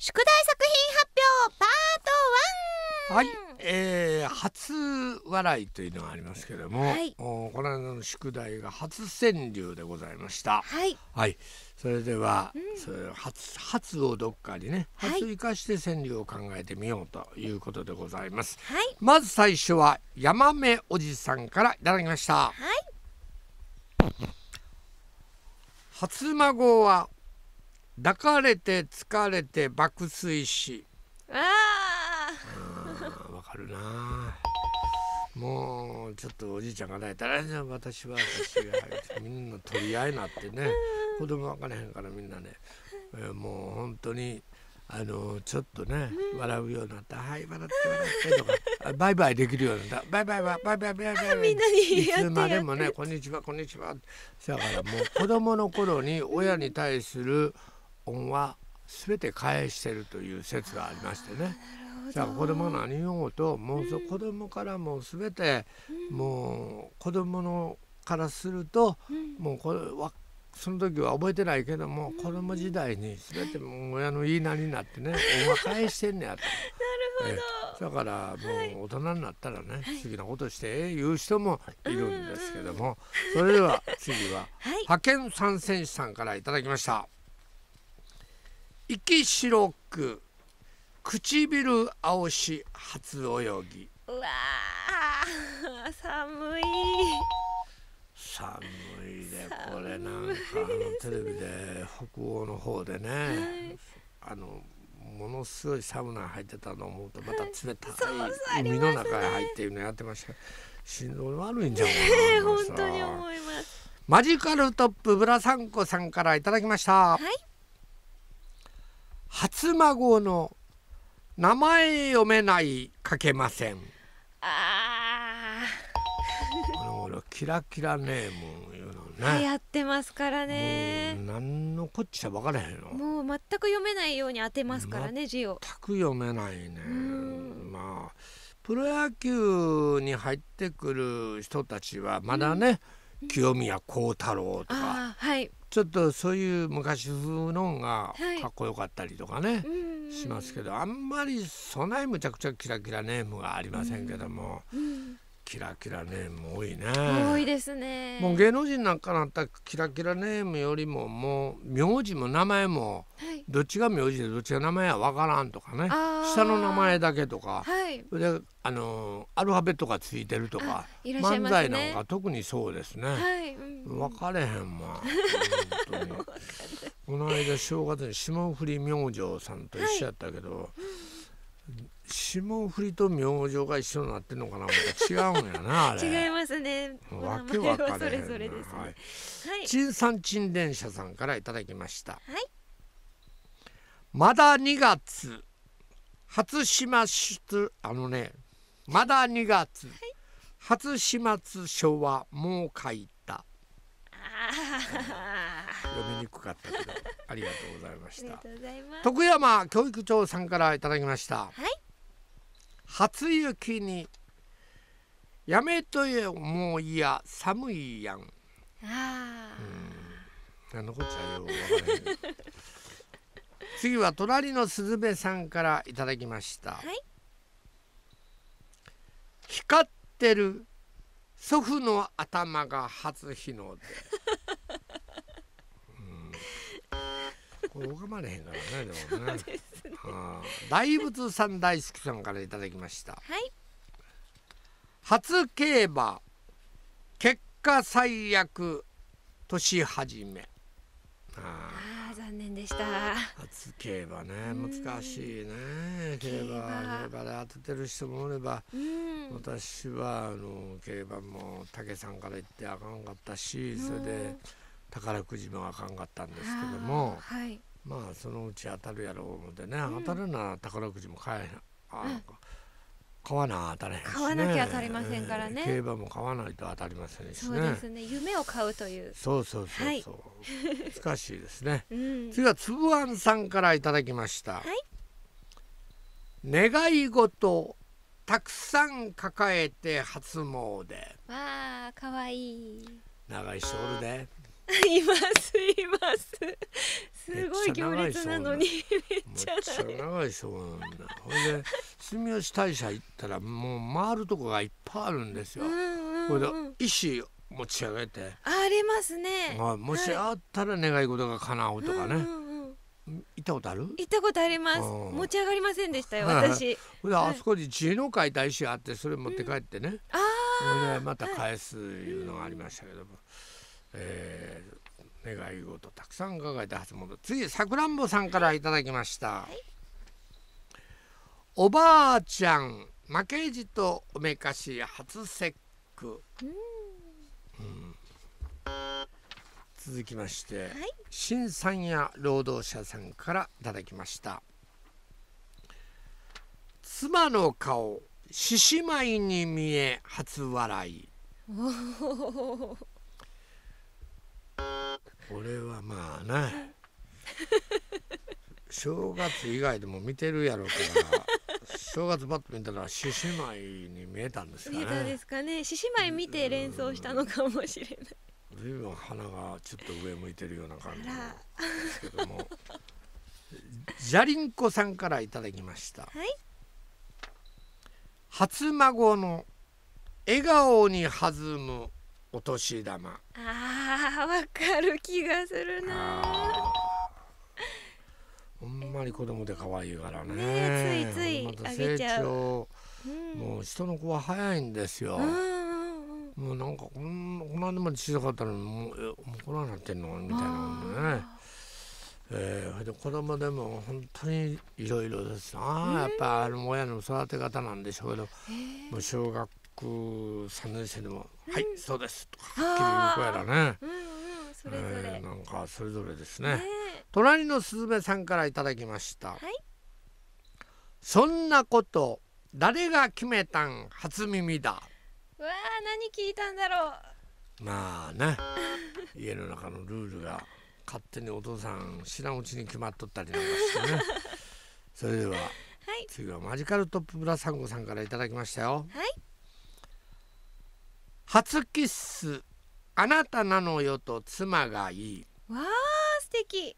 宿題作品発表パート1はい、えー、初笑いというのがありますけれども、はい、おこの間の宿題が初川柳でございましたはい、はい、それでは、うん、それ初初をどっかにね初生かして川柳を考えてみようということでございます、はい、まず最初はヤマメおじさんからいただきましたはい初孫は抱かれて疲れて爆睡しああわかるなもうちょっとおじいちゃんが泣いたら「じゃあ私は私が」みんな取り合いなってね子供分からへんからみんなね、えー、もう本当にあのちょっとね笑うようになった「はい笑って笑って」とか「バイバイ」できるようになった「バイバイはバイバイバイバイ」みんなにいつまでもね「こんにちはこんにちは」だからもう子供の頃に親に対する、うん恩は全て返してるという説がありましてねじゃあ子供何言おうともう子供からもう全て、もう子供のからすると、もうこれはその時は覚えてないけども、子供時代に全て親の言いなりになってね恩は返してんねやと。だからもう大人になったらね、不思議なことしてええ言う人もいるんですけども、それでは次は、派遣参戦手さんからいただきました。息白く唇青し初泳ぎうわ寒い寒いでこれなんかあのテレビで北欧の方でね、はい、あのものすごいサウナ入ってたの思うとまた冷たい海の中へ入っていうのやってました心臓悪いんじゃんい 本当に思いますマジカルトップブラサンコさんからいただきました、はい初孫の名前読めない書けませんああキラキラネームいうのね流行ってますからね何のこっちゃ分からへんのもう全く読めないように当てますからね字を全く読めないねまあプロ野球に入ってくる人たちはまだね、うん、清宮幸太郎とか、はい、ちょっとそういう昔風のがかっこよかったりとかね、はい、しますけどあんまりそないむちゃくちゃキラキラネームがありませんけども。うんうんキラキラネーム多いね多いですねもう芸能人なんかなったらキラキラネームよりももう名字も名前も、どっちが名字でどっちが名前は分からんとかね下の名前だけとか、はい、であのアルファベットがついてるとか、ね、漫才なんか特にそうですね、はいうん、分かれへんわ本 この間正月に霜降り明星さんと一緒やったけど、はいうん霜降りと明星が一緒になってるのかな、また違うんやな。違いますね。わけわかれへんな。それはい。陳さん陳電車さんからいただきました。はい。まだ2月。初島出、あのね。まだ2月。はい、初始末昭和もう書いた。読みにくかったけどありがとうございました徳山教育長さんからいただきました、はい、初雪にやめとえもういや寒いやんああ何っちゃよ 次は隣のスズメさんからいただきました、はい、光ってる祖父の頭が初日の出 これ拝まれへんからねでもね 大仏さん大好きさんからいただきました。はい。初競馬結果最悪年始め。ああ残念でした初競馬ね難しいね競馬競馬で当ててる人もおれば私はあの競馬も武さんから言ってあかんかったしそれで宝くじもあかんかったんですけども、はい、まあそのうち当たるやろう思ってね、うん、当たるなら宝くじも買えへんあ買わな当たれへんし、ね、買わなきゃ当たりませんからね、えー、競馬も買わないと当たりませんし、ね、そうですね夢を買うというそうそうそう、はい、難しいですね、うん、次はつぶあんさんからいただきました、はい、願い事たくさん抱えて初詣わあかわいい長い人おるで いますいますすごい行列なのにめっちゃ長いそうなんだほいで住吉大社行ったらもう回るとこがいっぱいあるんですよ、これうん、うで石持ち上げてありますね、あ、もしあったら願い事が叶うとかね、行ったことある行ったことあります持ち上がりませんでしたよ私ほあそこに自の会大師あってそれ持って帰ってね、ああ。これまた返すいうのがありましたけども、うんえー、願い事たくさん伺えたは初物次さくらんぼさんからいただきました、はい、おばあちゃん負けじとおめかし初節句、続きまして、はい、新さんや労働者さんからいただきました妻の顔獅子舞に見え初笑い俺はまあね 正月以外でも見てるやろうから正月バッと見たら獅子舞に見えたんですかね見えたですかね獅子舞見て連想したのかもしれない随分鼻がちょっと上向いてるような感じなんですけどもじゃりんこさんからいただきました、はい、初孫の笑顔に弾むお年玉あわかる気がするなほんまに子供で可愛いからねねついついあげちゃう、もう人の子は早いんですよ、もうなんかこんこの間まで小さかったのにもうこんななってんのみたいなねえー、で子供でも本当にいろいろですあやっぱあの親の育て方なんでしょうけど、もう小学3年生でも「はいそうです」とかはっきり言う子やらね。それぞれ、えー、なんかそれぞれですね、ね、隣のすずめさんからいただきました、はい、そんなこと誰が決めたん初耳だわあ何聞いたんだろうまあね 家の中のルールが勝手にお父さん知らんうちに決まっとったりなんかしてね それでは、はい、次はマジカルトップブラサンゴさんからいただきましたよ、はい、初キッスあなたなのよと妻がいいわあ素敵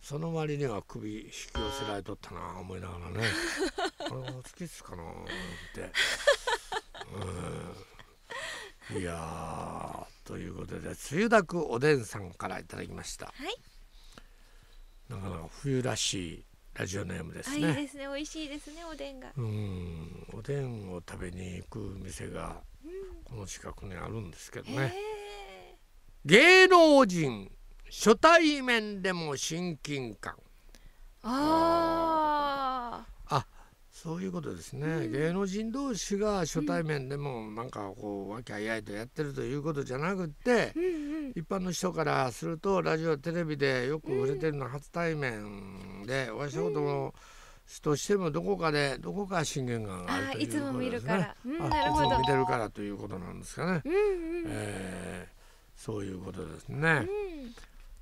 その割には首引き寄せられとったな思いながらね これは好きっすかなってうんいやということでつゆだくおでんさんからいただきました、はい、なかなか冬らしいラジオネームですねいいですね美味しいですねおでんがうんおでんを食べに行く店がこの近くにあるんですけどね芸能人初対面でも親近感ああそういうことですね、うん、芸能人同士が初対面でもなんかこう和気あいあいとやってるということじゃなくって、うんうん、一般の人からするとラジオテレビでよく売れてるのは初対面で、うん、わしのことも、うんとしてもどこかでどこか震源があるということですね。いつも見るから、うん、見てるからということなんですかね。うんうん、えー、そういうことですね。うん、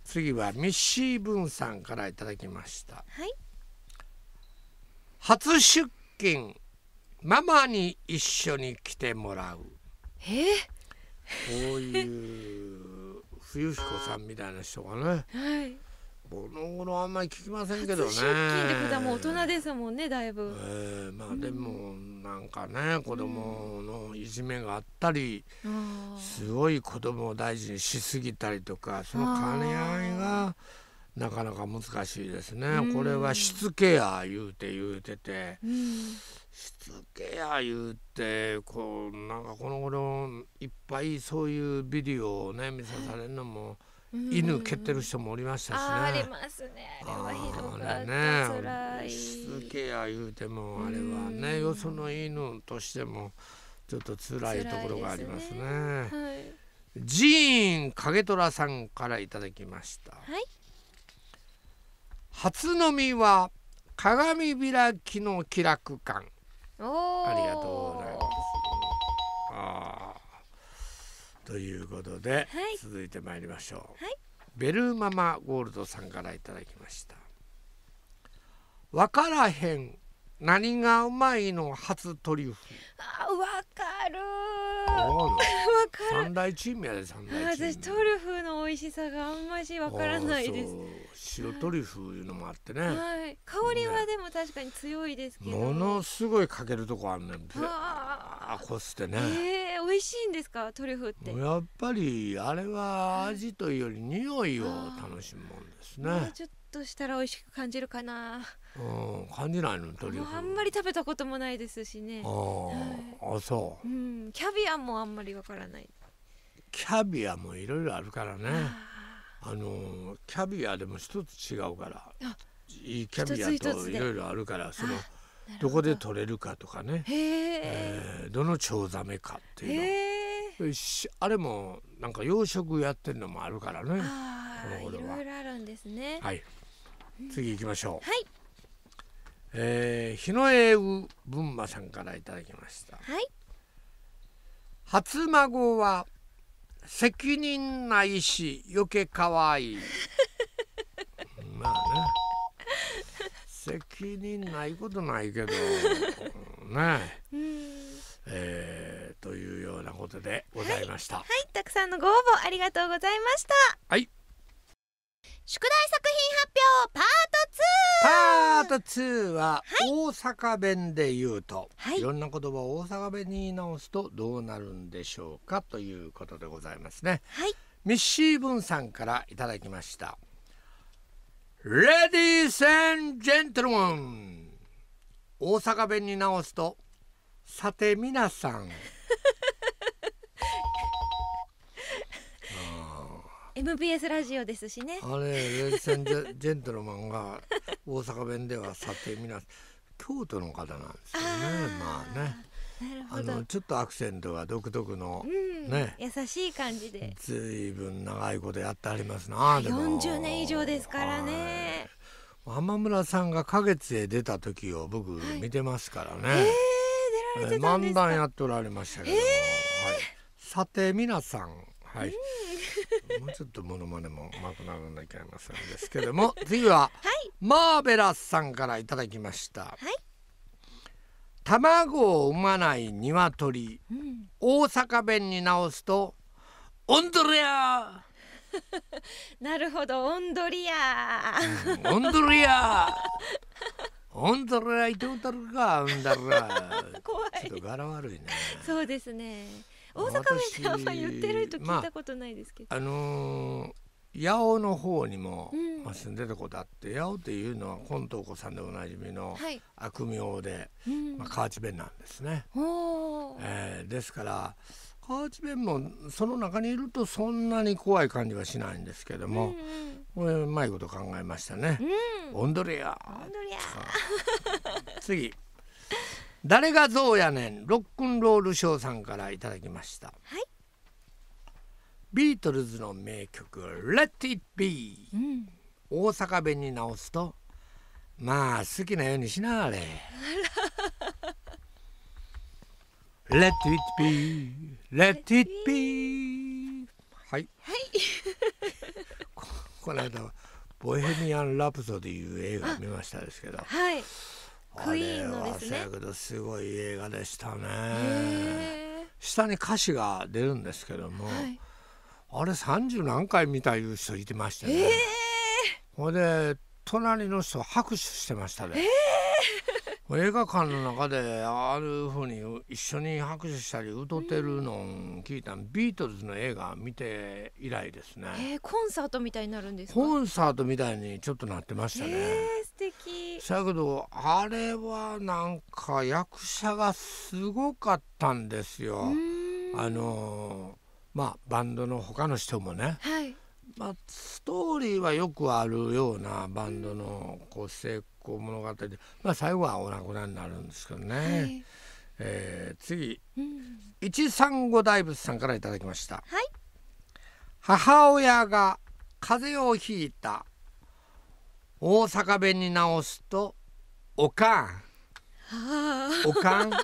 次はミッシーブンさんからいただきました。はい、初出勤ママに一緒に来てもらう。えこういう冬彦さんみたいな人がね。はい。この頃あんまり聞きませんけどね。出勤ってことはもう大人ですもんねだいぶ。えー、まあでもなんかね、うん、子供のいじめがあったり、うん、すごい子供を大事にしすぎたりとかその兼ね合いがなかなか難しいですね。うん、これはしつけや言うて言うてて。しつけや言うてこうなんかこの頃いっぱいそういうビデオをね見さされるのも。はい犬蹴ってる人もおりましたしね。ありますね。あれはひどかった。ね、しつけや言うてもあれはね、よその犬としてもちょっと辛いところがありますね。すねはい、ジーン影虎さんからいただきました。はい、初飲みは鏡開きの気楽感。ありがとうということで、はい、続いてまいりましょう、はい、ベルママゴールドさんからいただきました「わからへん何がうまいの初トリュフ」あわわかる三大チーやで三大私トリュフの美味しさがあんましわからないです白トリュフいうのもあってね、はい、香りはでも確かに強いですけど、ね、ものすごいかけるとこあんねんあこすってねえー、美味しいんですかトリュフってやっぱりあれは味というより匂いを楽しむもんですね、はい、ちょっとしたら美味しく感じるかなうん、感じないのトリュフあんまり食べたこともないですしねあ、はい、あそう、うん、キャビアもあんまりわからないキャビアもいろいろあるからねあのキャビアでも一つ違うからいいキャビアといろいろあるからそのどこで取れるかとかね、えー、どのチョウザメかっていうのあれもなんか養殖やってるのもあるからねは。いろいろあるんですね。はい。次行きましょう。はい。えー、日野英雄文馬さんからいただきました。はい。初孫は責任ないし余計可愛い。まあね。責任ないことないけど ね。えー、というようなことでございました、はい、はい、たくさんのご応募ありがとうございましたはい宿題作品発表パーパート2は大阪弁で言うと、はい、いろんな言葉を大阪弁に言い直すとどうなるんでしょうかということでございますね、はい、ミッシーブンさんからいただきましたレディースジェントルモン大阪弁に直すとさて皆さん MBS ラジオですしねあれレジンジェントルマンが大阪弁ではさて皆京都の方なんですよねまあねあのちょっとアクセントが独特の、うん、ね優しい感じでずいぶん長いことやってありますなでも40年以上ですからね浜村さんが「花月」へ出た時を僕見てますからね、はい、えー、漫談やっておられましたけども、えー、はい、さて皆さんはい、うんもうちょっとモノマネもうまくならなきゃいけませんですけども 次は、はい、マーベラスさんからいただきました、はい、卵を産まない鶏、うん、大阪弁に直すとオンドリア なるほどオンドリア、うん、オンドリア オンドリアいておたるかオンドリア怖いちょっと柄悪いねそうですね大阪弁ってあんま言ってると聞いたことないですけど、まあ、あのー八尾の方にも、まあ、住んでたことあって八尾っていうのは近藤子さんでおなじみの悪名で、まあ、河内弁なんですね。えー、ですから河内弁もその中にいるとそんなに怖い感じはしないんですけども、これうまいこと考えましたね。オンドリアオンドリア次誰が象やねんロックンロールショーさんからいただきました、はい、ビートルズの名曲「Let It Be、うん、大阪弁に直すと「まあ好きなようにしなあれ」Let it be, let it be. はい。はい。この間、ボヘミアン・ラプソディいう映画見ましたですけど。はい。クイーンのですね。けどすごい映画でしたね。下に歌詞が出るんですけども、はい、あれ三十何回見たいう人いてましたね。ほ、えで隣の人拍手してましたね。えー映画館の中でああいうふうに一緒に拍手したり歌ってるのを聞いたビートルズの映画見て以来ですね、えー、コンサートみたいになるんですコンサートみたいにちょっとなってましたね、えー、素敵だけどあれはなんか役者がすごかったんですよあのまあバンドの他の人もね、はいまあ、ストーリーはよくあるようなバンドのこう成功物語で、まあ、最後はお亡くなりになるんですけどね、はい、えー、次、一ん、1大仏さんから頂きました、はい、母親が風邪をひいた大阪弁に直すと「おかん」「おかん」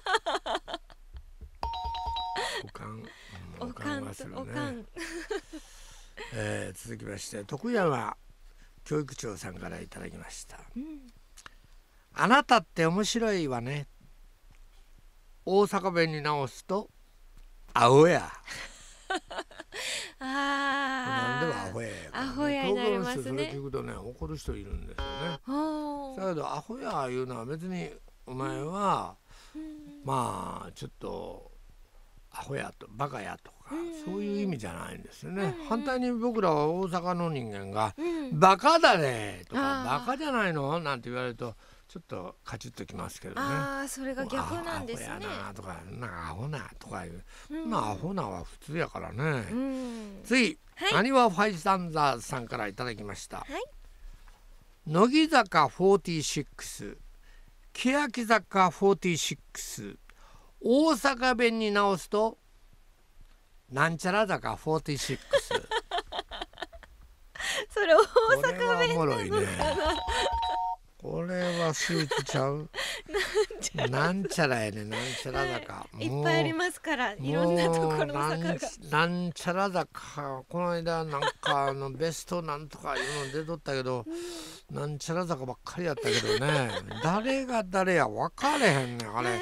おかん「おかん」おかん、ん」「おかんえー、続きまして徳山教育長さんからいただきました、うん、あなたって面白いわね大阪弁に直すと青や あなんでもアホやや、ね、アホやになりますね怒る人いるんですよねだけどアホやいうのは別にお前は、うん、まあちょっとアホやとバカやとそういう意味じゃないんですよね、反対に僕らは大阪の人間が「バカだね」とか「バカじゃないの?」なんて言われるとちょっとカチッときますけどねああそれが逆なんですねなとかなアホなとかいう、まあアホなは普通やからね、次、はい、なにわファイサンザーさんからいただきました、はい、乃木坂46欅坂46大阪弁に直すと「なんちゃらだか46 それ大阪弁なのかな、ねこれはスーツちゃう なんちゃらやねなんちゃら坂、はい、いっぱいありますからいろんなところの坂なんちゃら坂この間なんかあのベストなんとかいうの出とったけど、うん、なんちゃら坂ばっかりやったけどね誰が誰や分かれへんねあれ、はい、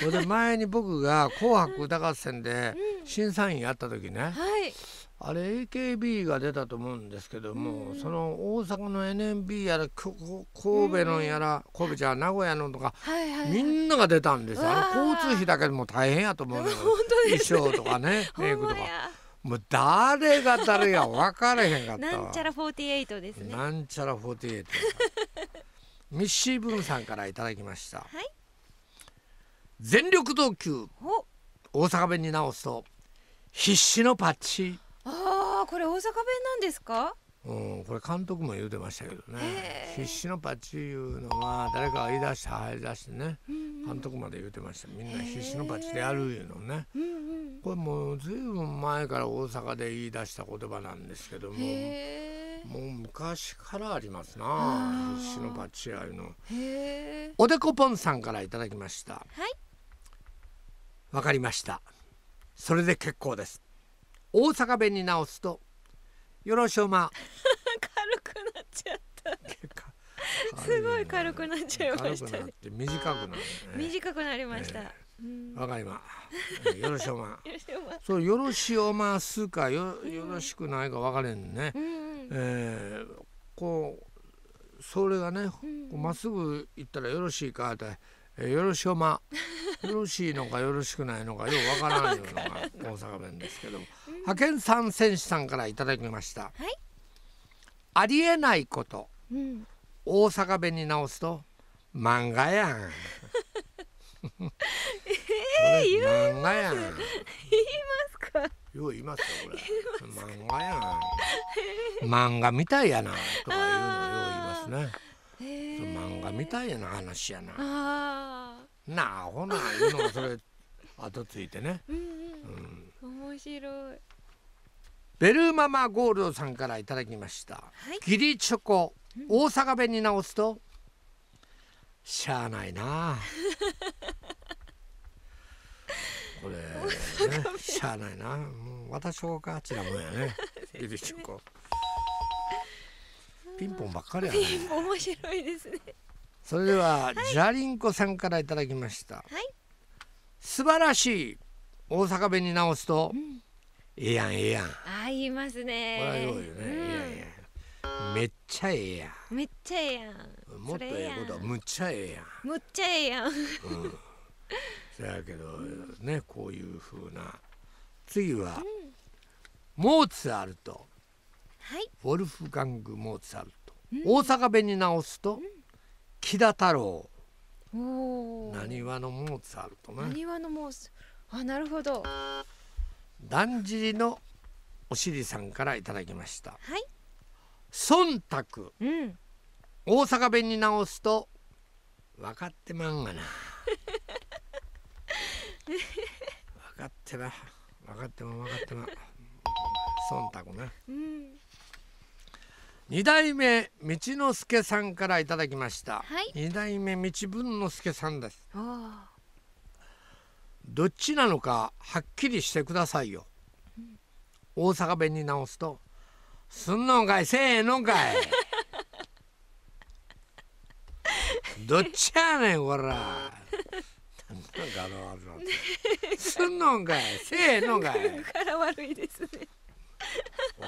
それで前に僕が「紅白歌合戦」で審査員やった時ね、はいあれ AKB が出たと思うんですけども、うん、その大阪の NMB やら神戸のやら、うん、神戸じゃ名古屋のとか、はいはいはい、みんなが出たんですあの交通費だけでも大変やと思うよ、ね、衣装とかねメイクとか。もう誰が誰が分からへんかったなんちゃら48ですね。なんちゃら48。ミッシーブンさんからいただきました。はい、全力投球。大阪弁に直すと必死のパッチ。ああこれ大阪弁なんですかうん、これ監督も言うてましたけどね必死のパッチいうのは誰かが言い出して入り出してね、うんうん、監督まで言うてましたみんな必死のパッチでやるいうのね、これもうずいぶん前から大阪で言い出した言葉なんですけどももう昔からありますな必死のパッチやいうのおでこぽんさんからいただきましたはいわかりましたそれで結構です大阪弁に直すと「よろしおま」軽くなっちゃった すごい軽くなっちゃいましたね短くなる、ね、短くなりました、えーわかりま。よろし おま。そう、よろしおますか、よ、よろしくないか、分かれんね。うん、えー、こう。それがね、ま、っすぐ行ったらよろしいかって、えー、よろしおま。よろしいのかよろしくないのかようわからないのが大阪弁ですけど、派遣さん選手さんからいただきました。はい、ありえないこと、うん、大阪弁に直すと漫画やん。えー、漫画やん。言いますか。よう言いますかこれ。漫画やん。漫画みたいやなとかいうのをよう言いますね。漫画みたいな話やな。なあほないうのがそれ 後ついてね、うんうん、面白いベルママゴールドさんからいただきました、はい、ギリチョコ、大阪弁に直すとしゃあないな これ、ね、しゃあないな、うん、私かあちらもやね ギリチョコピンポンばっかりやね面白いですねそれでは、じゃりんこさんからいただきました、はい、素晴らしい大阪弁に直すと、うん、ええやんええやんあ言いますねこれはようよね、うん、ええやめっちゃええやんめっちゃええやんもっとええことはむっちゃええやんむっちゃええやん、うん、そやけどねこういうふうな次は、うん、モーツァルト、はい、ウォルフガング・モーツァルト、うん、大阪弁に直すと、うん木田太郎なにわのモーツァルトなにわのモーツあなるほどだんじりのおしりさんからいただきましたはい忖度、うん、大阪弁に直すと分かってまんがな 分かってま分かってま分かってま忖度な、うん二代目道之助さんからいただきました。二、はい、代目道文之助さんです。どっちなのかはっきりしてくださいよ。うん、大阪弁に直すと、すんのんかいせーのんかい。どっちやねんこら。なんかあのあの。すんのんかいせーのんかい。か ら悪いですね。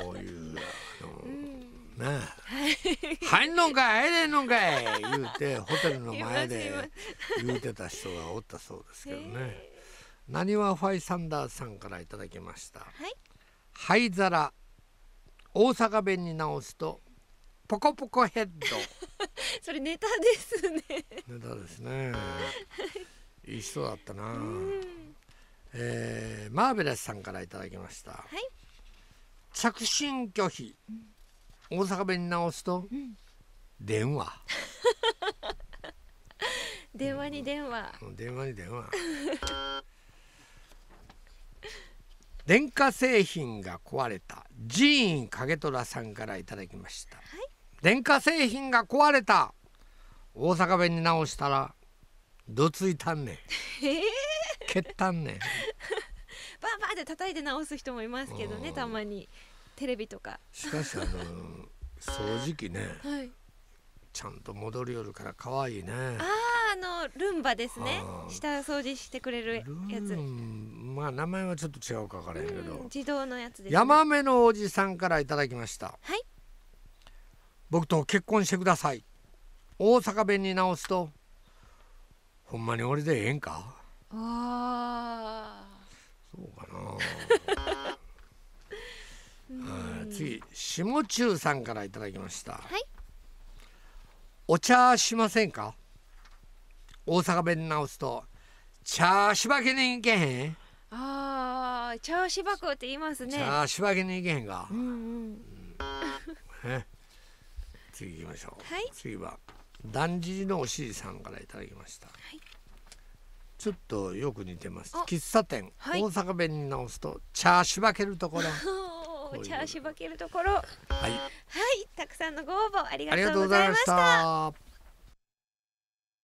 おいう。ね「入んのんかい入れんのんかい」言うて ホテルの前で言うてた人がおったそうですけどね。なにわファイサンダーさんからいただきました。灰皿大阪弁に直すとポコポコヘッド それネタですねネタですねいい人だったな、えー、マーベラスさんからいただきました、はい、着信拒否、うん、大阪弁に直すと、うん、電話 電話に電話、うん、電話に電話 電化製品が壊れたジーン影虎さんからいただきました、はい、電化製品が壊れた大阪弁に直したらどついたんねん、えー、蹴ったんねん バンバンって叩いて直す人もいますけどねたまにテレビとかしかしあの掃除機ね、はい、ちゃんと戻りよるから可愛いねあああのルンバですね下掃除してくれるやつまあ名前はちょっと違うか分からへんけど、自動のやつです、ね、ヤマメのおじさんからいただきましたはい僕と結婚してください大阪弁に直すとほんまに俺でええんかああ下中さんからいただきました、はい、お茶しませんか大阪弁直すと茶しばけに行けへんあー茶しばくって言いますね茶しばけに行けへんか、うんうんね、次行きましょう、はい、次はだんじりのおしりさんからいただきました、はい、ちょっとよく似てます喫茶店、大阪弁に直すと茶しばけるところ お茶をしばけるところはい、はい、たくさんのご応募ありがとうございました